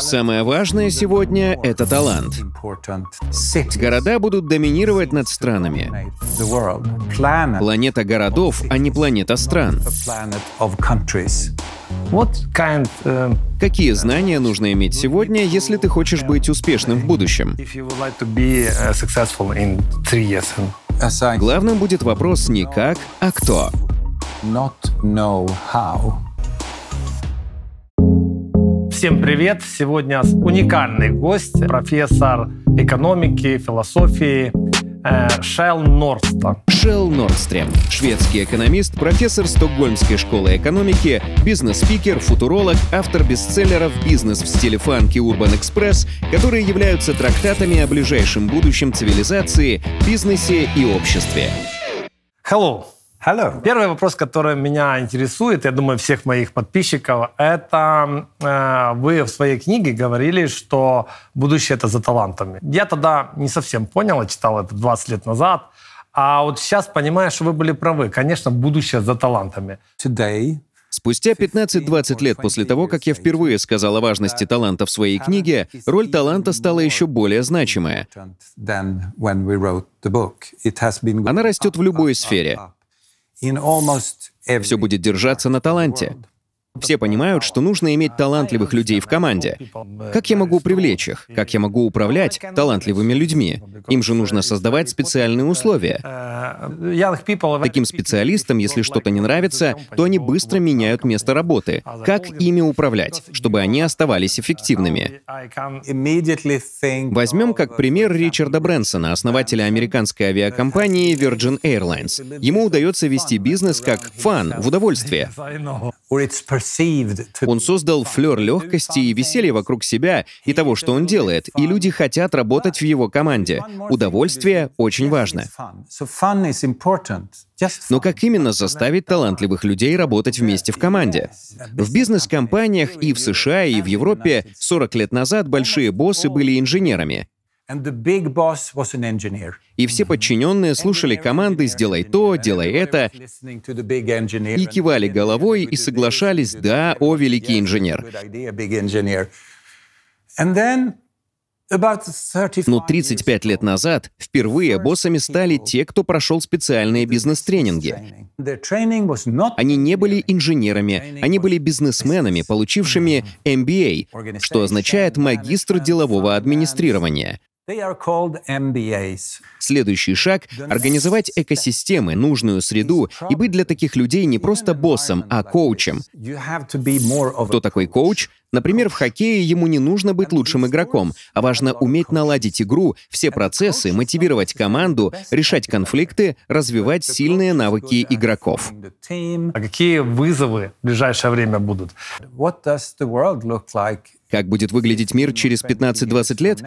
Самое важное сегодня — это талант. Города будут доминировать над странами. Планета городов, а не планета стран. Э, Какие знания нужно иметь сегодня, если ты хочешь быть успешным в будущем? Э, Главным будет вопрос не как, а кто. Not know how. Всем привет! Сегодня уникальный гость, профессор экономики, философии э, Шел Норстон. Шел Норстрем. Шведский экономист, профессор Стокгольмской школы экономики, бизнес-спикер, футуролог, автор бестселлеров «Бизнес в стиле фанки Urban Express», которые являются трактатами о ближайшем будущем цивилизации, бизнесе и обществе. Hello! Hello. Первый вопрос, который меня интересует, я думаю, всех моих подписчиков, это э, вы в своей книге говорили, что будущее это за талантами. Я тогда не совсем понял, читал это 20 лет назад, а вот сейчас понимаю, что вы были правы. Конечно, будущее за талантами. Today, Спустя 15-20 лет после того, как я впервые сказал о важности таланта в своей книге, роль таланта стала еще более значимая. Она растет в любой сфере. Все будет держаться на таланте. Все понимают, что нужно иметь талантливых людей в команде. Как я могу привлечь их? Как я могу управлять талантливыми людьми? Им же нужно создавать специальные условия. Таким специалистам, если что-то не нравится, то они быстро меняют место работы. Как ими управлять, чтобы они оставались эффективными? Возьмем как пример Ричарда Брэнсона, основателя американской авиакомпании Virgin Airlines. Ему удается вести бизнес как фан, в удовольствие. Он создал флер легкости и веселья вокруг себя и того, что он делает, и люди хотят работать в его команде. Удовольствие очень важно. Но как именно заставить талантливых людей работать вместе в команде? В бизнес-компаниях и в США, и в Европе 40 лет назад большие боссы были инженерами, и все подчиненные слушали команды «сделай то», «делай это» и кивали головой и соглашались «да, о, великий инженер». Но ну, 35 лет назад впервые боссами стали те, кто прошел специальные бизнес-тренинги. Они не были инженерами, они были бизнесменами, получившими MBA, mm-hmm. что означает магистр делового администрирования. Следующий шаг — организовать экосистемы, нужную среду и быть для таких людей не просто боссом, а коучем. Кто такой коуч? Например, в хоккее ему не нужно быть лучшим игроком, а важно уметь наладить игру, все процессы, мотивировать команду, решать конфликты, развивать сильные навыки игроков. А какие вызовы в ближайшее время будут? Как будет выглядеть мир через 15-20 лет?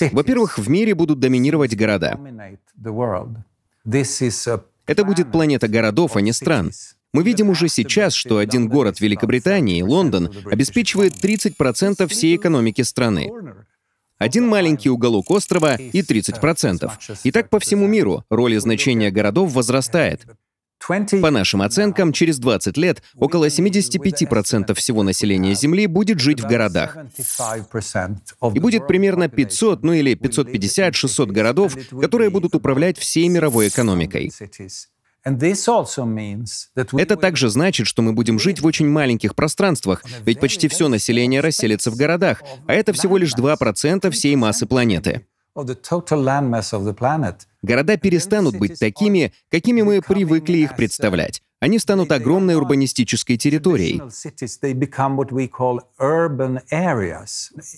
Во-первых, в мире будут доминировать города. Это будет планета городов, а не стран. Мы видим уже сейчас, что один город Великобритании, Лондон, обеспечивает 30% всей экономики страны. Один маленький уголок острова и 30%. И так по всему миру роль и значение городов возрастает. По нашим оценкам, через 20 лет около 75% всего населения Земли будет жить в городах. И будет примерно 500, ну или 550-600 городов, которые будут управлять всей мировой экономикой. Это также значит, что мы будем жить в очень маленьких пространствах, ведь почти все население расселится в городах, а это всего лишь 2% всей массы планеты. Города перестанут быть такими, какими мы привыкли их представлять. Они станут огромной урбанистической территорией.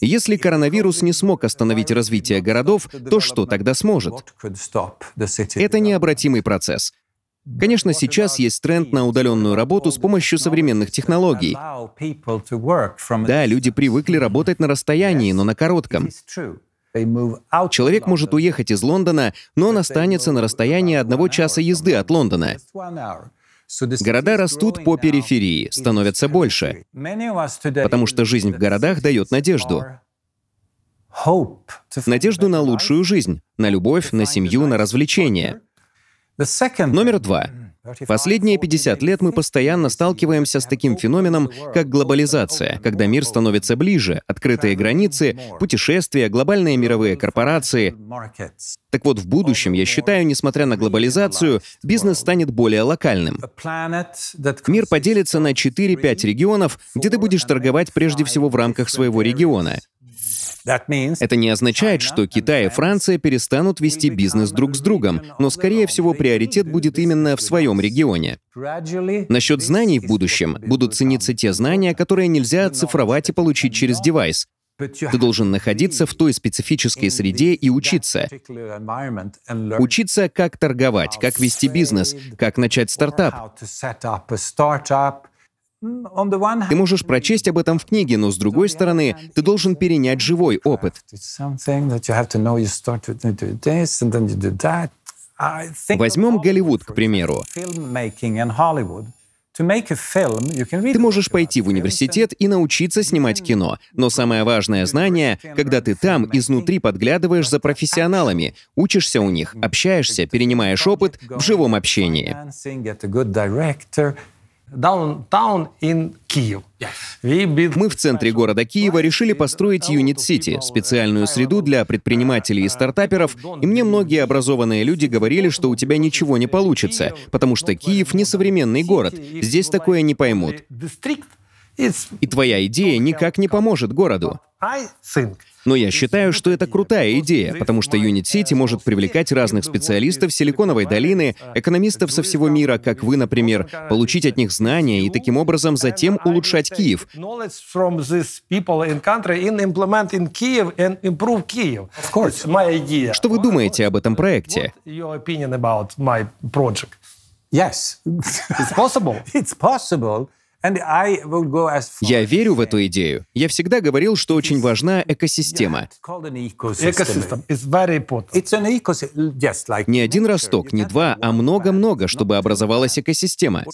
Если коронавирус не смог остановить развитие городов, то что тогда сможет? Это необратимый процесс. Конечно, сейчас есть тренд на удаленную работу с помощью современных технологий. Да, люди привыкли работать на расстоянии, но на коротком. Человек может уехать из Лондона, но он останется на расстоянии одного часа езды от Лондона. Города растут по периферии, становятся больше, потому что жизнь в городах дает надежду. Надежду на лучшую жизнь, на любовь, на семью, на развлечения. Номер два. Последние 50 лет мы постоянно сталкиваемся с таким феноменом, как глобализация, когда мир становится ближе, открытые границы, путешествия, глобальные мировые корпорации. Так вот, в будущем, я считаю, несмотря на глобализацию, бизнес станет более локальным. Мир поделится на 4-5 регионов, где ты будешь торговать прежде всего в рамках своего региона. Это не означает, что Китай и Франция перестанут вести бизнес друг с другом, но, скорее всего, приоритет будет именно в своем регионе. Насчет знаний в будущем будут цениться те знания, которые нельзя оцифровать и получить через девайс, ты должен находиться в той специфической среде и учиться. Учиться, как торговать, как вести бизнес, как начать стартап. Ты можешь прочесть об этом в книге, но с другой стороны, ты должен перенять живой опыт. Возьмем Голливуд, к примеру. Ты можешь пойти в университет и научиться снимать кино, но самое важное знание, когда ты там изнутри подглядываешь за профессионалами, учишься у них, общаешься, перенимаешь опыт в живом общении. Даунтаун in Киев. Мы в центре города Киева решили построить Юнит-Сити, специальную среду для предпринимателей и стартаперов, и мне многие образованные люди говорили, что у тебя ничего не получится, потому что Киев не современный город, здесь такое не поймут. И твоя идея никак не поможет городу. Но я считаю, что это крутая идея, потому что Unit City может привлекать разных специалистов Силиконовой долины, экономистов со всего мира, как вы, например, получить от них знания и таким образом затем улучшать Киев. Что вы думаете об этом проекте? Yes. It's possible. It's possible. Я верю в эту идею. Я всегда говорил, что очень важна экосистема. А экосистема. Не один росток, не два, а много-много, чтобы образовалась экосистема.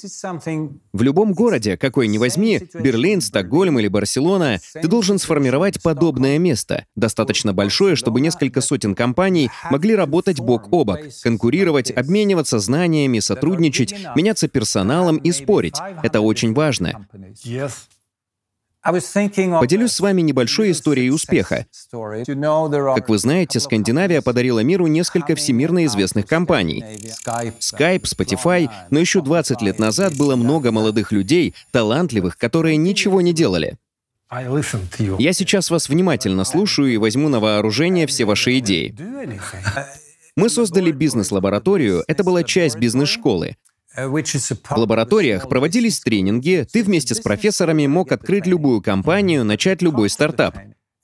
В любом городе, какой ни возьми, Берлин, Стокгольм или Барселона, ты должен сформировать подобное место, достаточно большое, чтобы несколько сотен компаний могли работать бок о бок, конкурировать, обмениваться знаниями, сотрудничать, меняться персоналом и спорить. Это очень важно важно. Поделюсь с вами небольшой историей успеха. Как вы знаете, Скандинавия подарила миру несколько всемирно известных компаний. Skype, Spotify, но еще 20 лет назад было много молодых людей, талантливых, которые ничего не делали. Я сейчас вас внимательно слушаю и возьму на вооружение все ваши идеи. Мы создали бизнес-лабораторию, это была часть бизнес-школы, в лабораториях проводились тренинги, ты вместе с профессорами мог открыть любую компанию, начать любой стартап.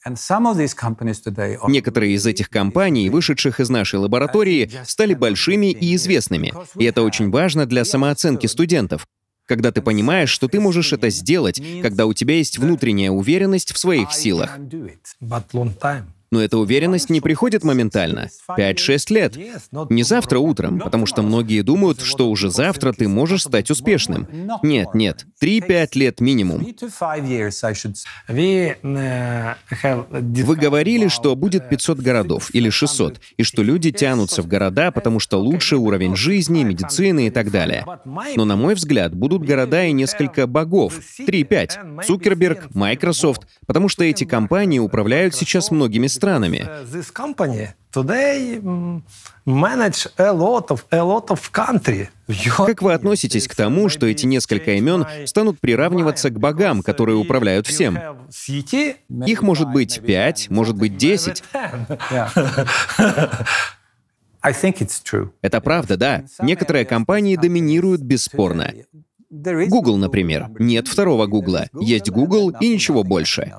Некоторые из этих компаний, вышедших из нашей лаборатории, стали большими и известными. И это очень важно для самооценки студентов. Когда ты понимаешь, что ты можешь это сделать, когда у тебя есть внутренняя уверенность в своих силах. Но эта уверенность не приходит моментально. 5-6 лет. Не завтра утром, потому что многие думают, что уже завтра ты можешь стать успешным. Нет, нет. 3-5 лет минимум. Вы э, говорили, что будет 500 э, городов или 600, и что люди тянутся в города, потому что лучше уровень жизни, медицины и так далее. Но, на мой взгляд, будут города и несколько uh, богов. 3-5. Цукерберг, Microsoft, потому что эти компании управляют сейчас многими странами странами. Как вы относитесь к тому, что эти несколько имен станут приравниваться к богам, которые управляют всем? Их может быть пять, может быть десять. Это правда, да. Некоторые компании доминируют бесспорно. Google, например. Нет второго Google, Есть Google и ничего больше.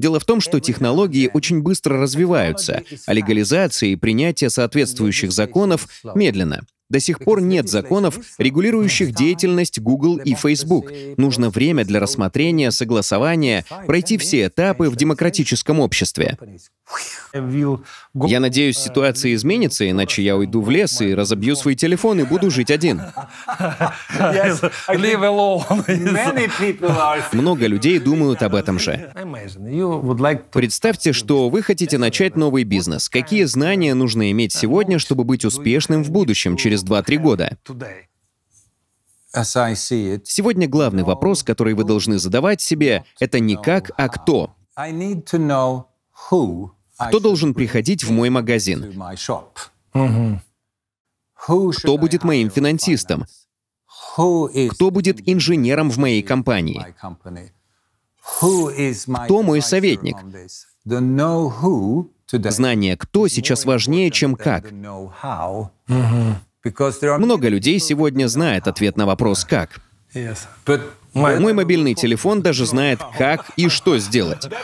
Дело в том, что технологии очень быстро развиваются, а легализация и принятие соответствующих законов медленно. До сих пор нет законов, регулирующих деятельность Google и Facebook. Нужно время для рассмотрения, согласования, пройти все этапы в демократическом обществе. Я надеюсь, э, ситуация изменится, иначе я уйду в лес и разобью свой телефон и буду жить один. Много людей думают об этом же. Представьте, что вы хотите начать новый бизнес. Какие знания нужно иметь сегодня, чтобы быть успешным в будущем через через 2-3 года? Сегодня главный вопрос, который вы должны задавать себе, это не как, а кто. Кто должен приходить в мой магазин? Кто будет моим финансистом? Кто будет инженером в моей компании? Кто мой советник? Знание «кто» сейчас важнее, чем «как». Угу. Много людей сегодня знает ответ на вопрос «как?». Мой мобильный телефон даже знает, как и что сделать.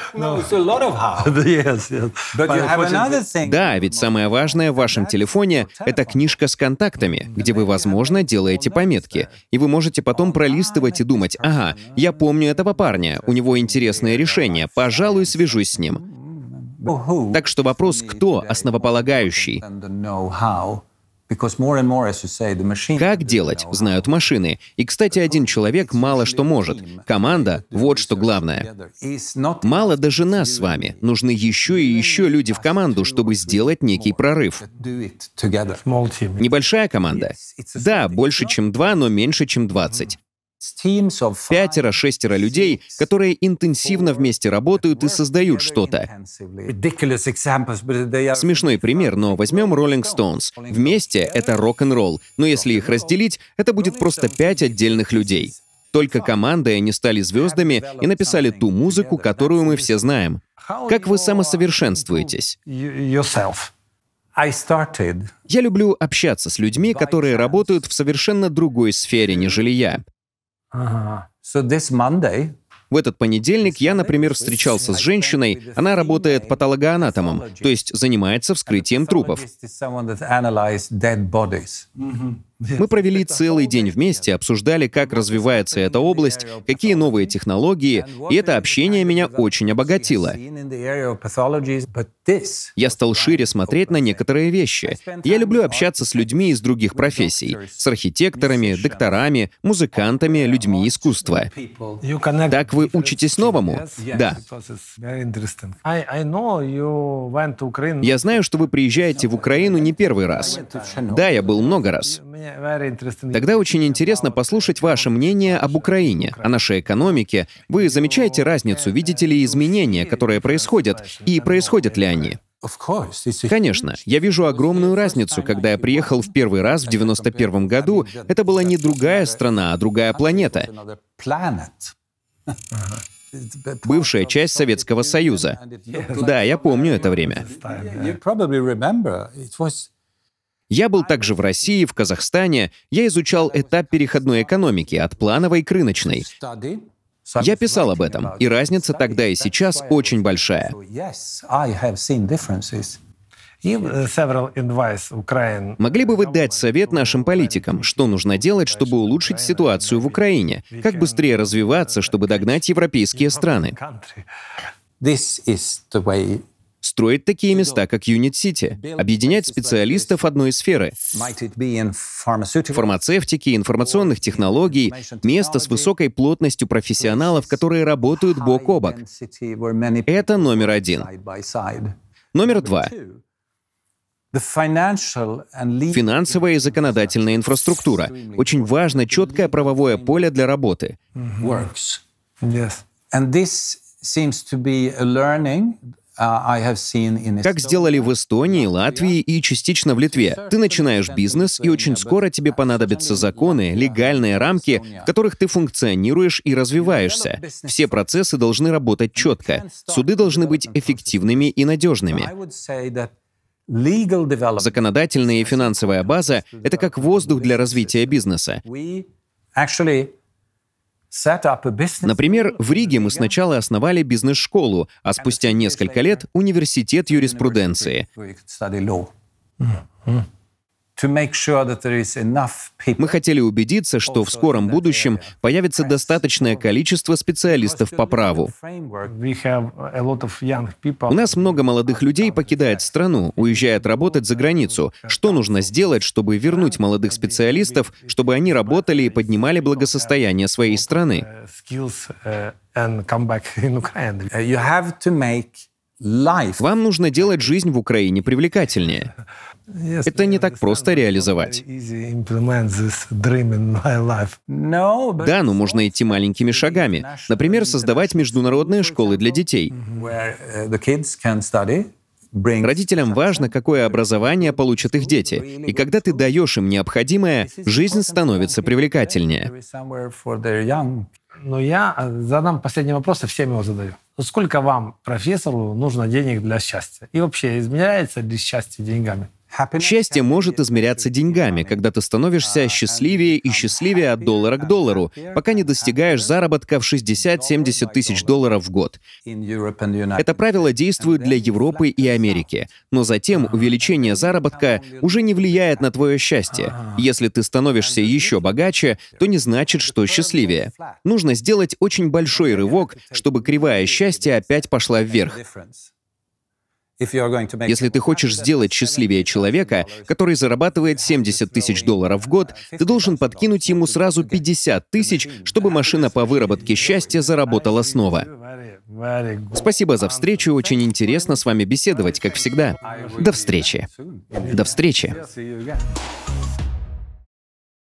Да, ведь самое важное в вашем телефоне — это книжка с контактами, где вы, возможно, делаете пометки, и вы можете потом пролистывать и думать, «Ага, я помню этого парня, у него интересное решение, пожалуй, свяжусь с ним». Так что вопрос «кто?» основополагающий. Как делать, знают машины. И, кстати, один человек мало что может. Команда — вот что главное. Мало даже нас с вами. Нужны еще и еще люди в команду, чтобы сделать некий прорыв. Небольшая команда? Да, больше, чем два, но меньше, чем двадцать пятеро-шестеро людей, которые интенсивно вместе работают и создают что-то. Смешной пример, но возьмем Rolling Stones. Вместе — это рок-н-ролл, но если их разделить, это будет просто пять отдельных людей. Только командой они стали звездами и написали ту музыку, которую мы все знаем. Как вы самосовершенствуетесь? Я люблю общаться с людьми, которые работают в совершенно другой сфере, нежели я в этот понедельник я, например, встречался с женщиной, она работает патологоанатомом, то есть занимается вскрытием трупов. Mm-hmm. Мы провели целый день вместе, обсуждали, как развивается эта область, какие новые технологии, и это общение меня очень обогатило. Я стал шире смотреть на некоторые вещи. Я люблю общаться с людьми из других профессий, с архитекторами, докторами, музыкантами, людьми искусства. Так вы учитесь новому? Да. Я знаю, что вы приезжаете в Украину не первый раз. Да, я был много раз. Тогда очень интересно послушать ваше мнение об Украине, о нашей экономике. Вы замечаете разницу, видите ли изменения, которые происходят, и происходят ли они? Конечно, я вижу огромную разницу, когда я приехал в первый раз в 91 году. Это была не другая страна, а другая планета. Бывшая часть Советского Союза. Да, я помню это время. Я был также в России, в Казахстане. Я изучал этап переходной экономики от плановой к рыночной. Я писал об этом, и разница тогда и сейчас очень большая. Могли бы вы дать совет нашим политикам, что нужно делать, чтобы улучшить ситуацию в Украине, как быстрее развиваться, чтобы догнать европейские страны? строить такие места, как Юнит-Сити, объединять специалистов одной сферы, фармацевтики, информационных технологий, место с высокой плотностью профессионалов, которые работают бок о бок. Это номер один. Номер два. Финансовая и законодательная инфраструктура. Очень важно четкое правовое поле для работы. Mm -hmm. А, как сделали в Эстонии, Латвии и частично в Литве. Ты начинаешь бизнес, и очень скоро тебе понадобятся законы, легальные рамки, в которых ты функционируешь и развиваешься. Все процессы должны работать четко. Суды должны быть эффективными и надежными. Законодательная и финансовая база — это как воздух для развития бизнеса. Например, в Риге мы сначала основали бизнес-школу, а спустя несколько лет — университет юриспруденции. Mm-hmm. Мы хотели убедиться, что в скором будущем появится достаточное количество специалистов по праву. У нас много молодых людей покидает страну, уезжает работать за границу. Что нужно сделать, чтобы вернуть молодых специалистов, чтобы они работали и поднимали благосостояние своей страны? Вам нужно делать жизнь в Украине привлекательнее. Это не так просто реализовать. Да, но можно идти маленькими шагами. Например, создавать международные школы для детей. Uh, Родителям важно, какое образование получат их дети. И когда ты даешь им необходимое, жизнь становится привлекательнее. Но я э, задам последний вопрос, и всем его задаю. Сколько вам, профессору, нужно денег для счастья? И вообще, изменяется ли счастье деньгами? Счастье может измеряться деньгами, когда ты становишься uh, счастливее и счастливее от доллара к доллару, пока не достигаешь заработка в 60-70 тысяч долларов в год. Это правило действует для Европы и Америки, но затем uh, увеличение заработка уже не влияет на твое счастье. Uh, Если ты становишься еще богаче, то не значит, что счастливее. Нужно сделать очень большой рывок, чтобы кривая счастья опять пошла вверх. Если ты хочешь сделать счастливее человека, который зарабатывает 70 тысяч долларов в год, ты должен подкинуть ему сразу 50 тысяч, чтобы машина по выработке счастья заработала снова. Спасибо за встречу, очень интересно с вами беседовать, как всегда. До встречи. До встречи.